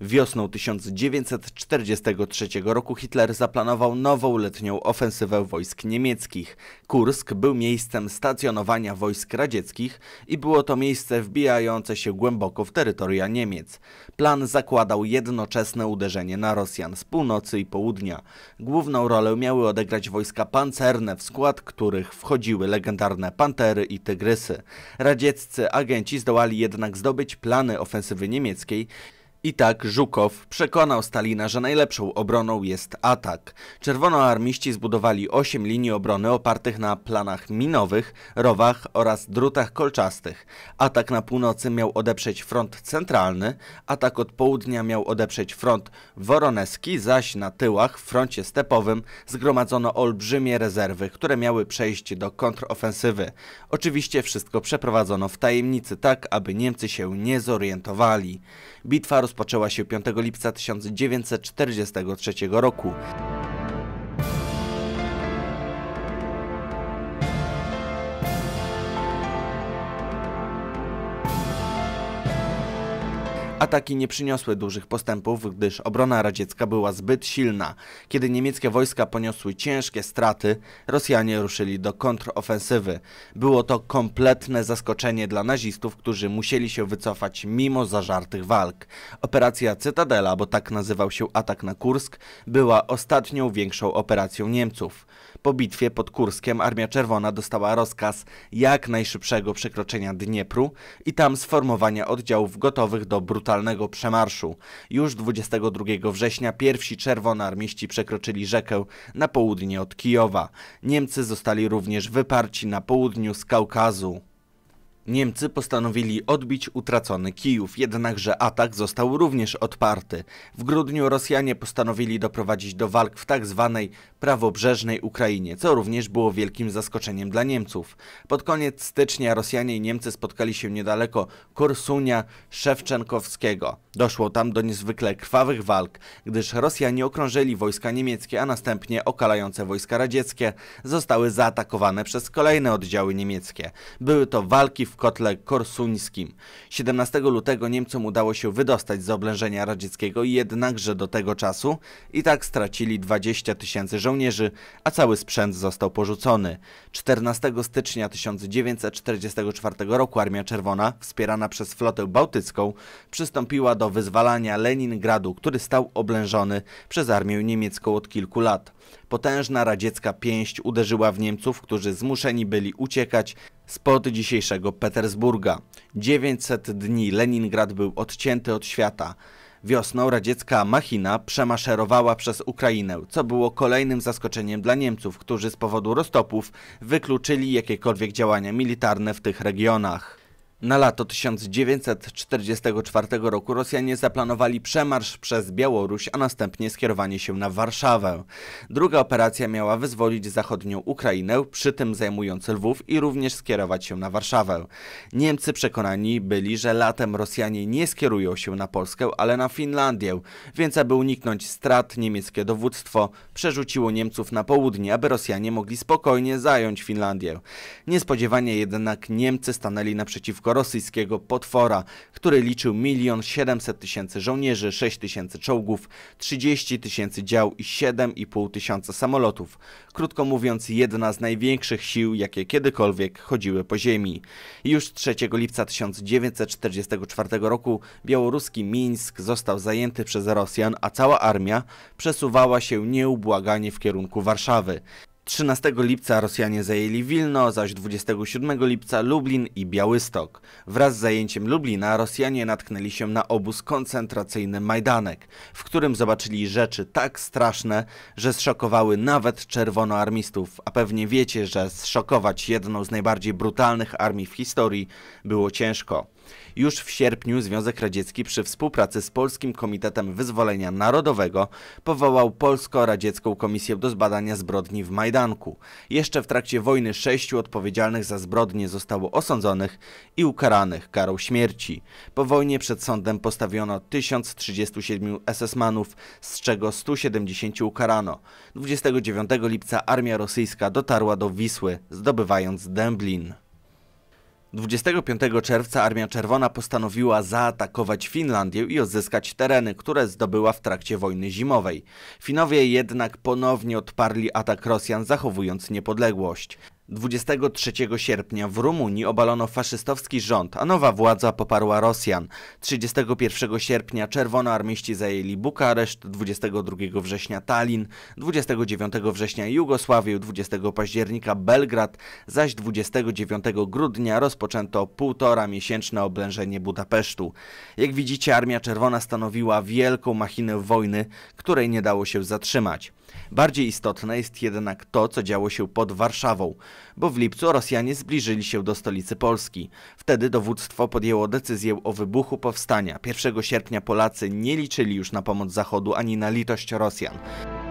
Wiosną 1943 roku Hitler zaplanował nową letnią ofensywę wojsk niemieckich. Kursk był miejscem stacjonowania wojsk radzieckich i było to miejsce wbijające się głęboko w terytoria Niemiec. Plan zakładał jednoczesne uderzenie na Rosjan z północy i południa. Główną rolę miały odegrać wojska pancerne, w skład których wchodziły legendarne Pantery i Tygrysy. Radzieccy agenci zdołali jednak zdobyć plany ofensywy niemieckiej i tak Żukow przekonał Stalina, że najlepszą obroną jest atak. Czerwonoarmiści zbudowali 8 linii obrony opartych na planach minowych, rowach oraz drutach kolczastych. Atak na północy miał odeprzeć front centralny, atak od południa miał odeprzeć front woroneski, zaś na tyłach w froncie stepowym zgromadzono olbrzymie rezerwy, które miały przejść do kontrofensywy. Oczywiście wszystko przeprowadzono w tajemnicy tak, aby Niemcy się nie zorientowali. Bitwa rozpoczęła się 5 lipca 1943 roku. Ataki nie przyniosły dużych postępów, gdyż obrona radziecka była zbyt silna. Kiedy niemieckie wojska poniosły ciężkie straty, Rosjanie ruszyli do kontrofensywy. Było to kompletne zaskoczenie dla nazistów, którzy musieli się wycofać mimo zażartych walk. Operacja Cytadela, bo tak nazywał się atak na Kursk, była ostatnią większą operacją Niemców. Po bitwie pod Kurskiem Armia Czerwona dostała rozkaz jak najszybszego przekroczenia Dniepru i tam sformowania oddziałów gotowych do brutalności brutalnego przemarszu. Już 22 września pierwsi czerwonoarmiści przekroczyli rzekę na południe od Kijowa. Niemcy zostali również wyparci na południu z Kaukazu. Niemcy postanowili odbić utracony Kijów, jednakże atak został również odparty. W grudniu Rosjanie postanowili doprowadzić do walk w tak zwanej prawobrzeżnej Ukrainie, co również było wielkim zaskoczeniem dla Niemców. Pod koniec stycznia Rosjanie i Niemcy spotkali się niedaleko Korsunia Szewczenkowskiego. Doszło tam do niezwykle krwawych walk, gdyż Rosjanie okrążyli wojska niemieckie, a następnie okalające wojska radzieckie zostały zaatakowane przez kolejne oddziały niemieckie. Były to walki w w kotle korsuńskim. 17 lutego Niemcom udało się wydostać z oblężenia radzieckiego, jednakże do tego czasu i tak stracili 20 tysięcy żołnierzy, a cały sprzęt został porzucony. 14 stycznia 1944 roku Armia Czerwona, wspierana przez flotę bałtycką, przystąpiła do wyzwalania Leningradu, który stał oblężony przez armię niemiecką od kilku lat. Potężna radziecka pięść uderzyła w Niemców, którzy zmuszeni byli uciekać spod dzisiejszego Petersburga. 900 dni Leningrad był odcięty od świata. Wiosną radziecka machina przemaszerowała przez Ukrainę, co było kolejnym zaskoczeniem dla Niemców, którzy z powodu roztopów wykluczyli jakiekolwiek działania militarne w tych regionach. Na lato 1944 roku Rosjanie zaplanowali przemarsz przez Białoruś, a następnie skierowanie się na Warszawę. Druga operacja miała wyzwolić zachodnią Ukrainę, przy tym zajmując Lwów i również skierować się na Warszawę. Niemcy przekonani byli, że latem Rosjanie nie skierują się na Polskę, ale na Finlandię, więc aby uniknąć strat niemieckie dowództwo przerzuciło Niemców na południe, aby Rosjanie mogli spokojnie zająć Finlandię. Niespodziewanie jednak Niemcy stanęli naprzeciwko rosyjskiego potwora, który liczył 1 700 tysięcy żołnierzy, 6 tysięcy czołgów, 30 tysięcy dział i 7,5 tysiąca samolotów. Krótko mówiąc, jedna z największych sił, jakie kiedykolwiek chodziły po ziemi. Już 3 lipca 1944 roku białoruski Mińsk został zajęty przez Rosjan, a cała armia przesuwała się nieubłaganie w kierunku Warszawy. 13 lipca Rosjanie zajęli Wilno, zaś 27 lipca Lublin i Białystok. Wraz z zajęciem Lublina Rosjanie natknęli się na obóz koncentracyjny Majdanek, w którym zobaczyli rzeczy tak straszne, że zszokowały nawet czerwonoarmistów, a pewnie wiecie, że zszokować jedną z najbardziej brutalnych armii w historii było ciężko. Już w sierpniu Związek Radziecki przy współpracy z Polskim Komitetem Wyzwolenia Narodowego powołał Polsko-Radziecką Komisję do Zbadania Zbrodni w Majdanku. Jeszcze w trakcie wojny sześciu odpowiedzialnych za zbrodnie zostało osądzonych i ukaranych karą śmierci. Po wojnie przed sądem postawiono 1037 SS-manów, z czego 170 ukarano. 29 lipca armia rosyjska dotarła do Wisły, zdobywając Dęblin. 25 czerwca Armia Czerwona postanowiła zaatakować Finlandię i odzyskać tereny, które zdobyła w trakcie wojny zimowej. Finowie jednak ponownie odparli atak Rosjan, zachowując niepodległość. 23 sierpnia w Rumunii obalono faszystowski rząd, a nowa władza poparła Rosjan. 31 sierpnia czerwonoarmiści zajęli Bukareszt, 22 września Tallin, 29 września Jugosławię, 20 października Belgrad, zaś 29 grudnia rozpoczęto półtora miesięczne oblężenie Budapesztu. Jak widzicie, Armia Czerwona stanowiła wielką machinę wojny, której nie dało się zatrzymać. Bardziej istotne jest jednak to, co działo się pod Warszawą, bo w lipcu Rosjanie zbliżyli się do stolicy Polski. Wtedy dowództwo podjęło decyzję o wybuchu powstania. 1 sierpnia Polacy nie liczyli już na pomoc Zachodu ani na litość Rosjan.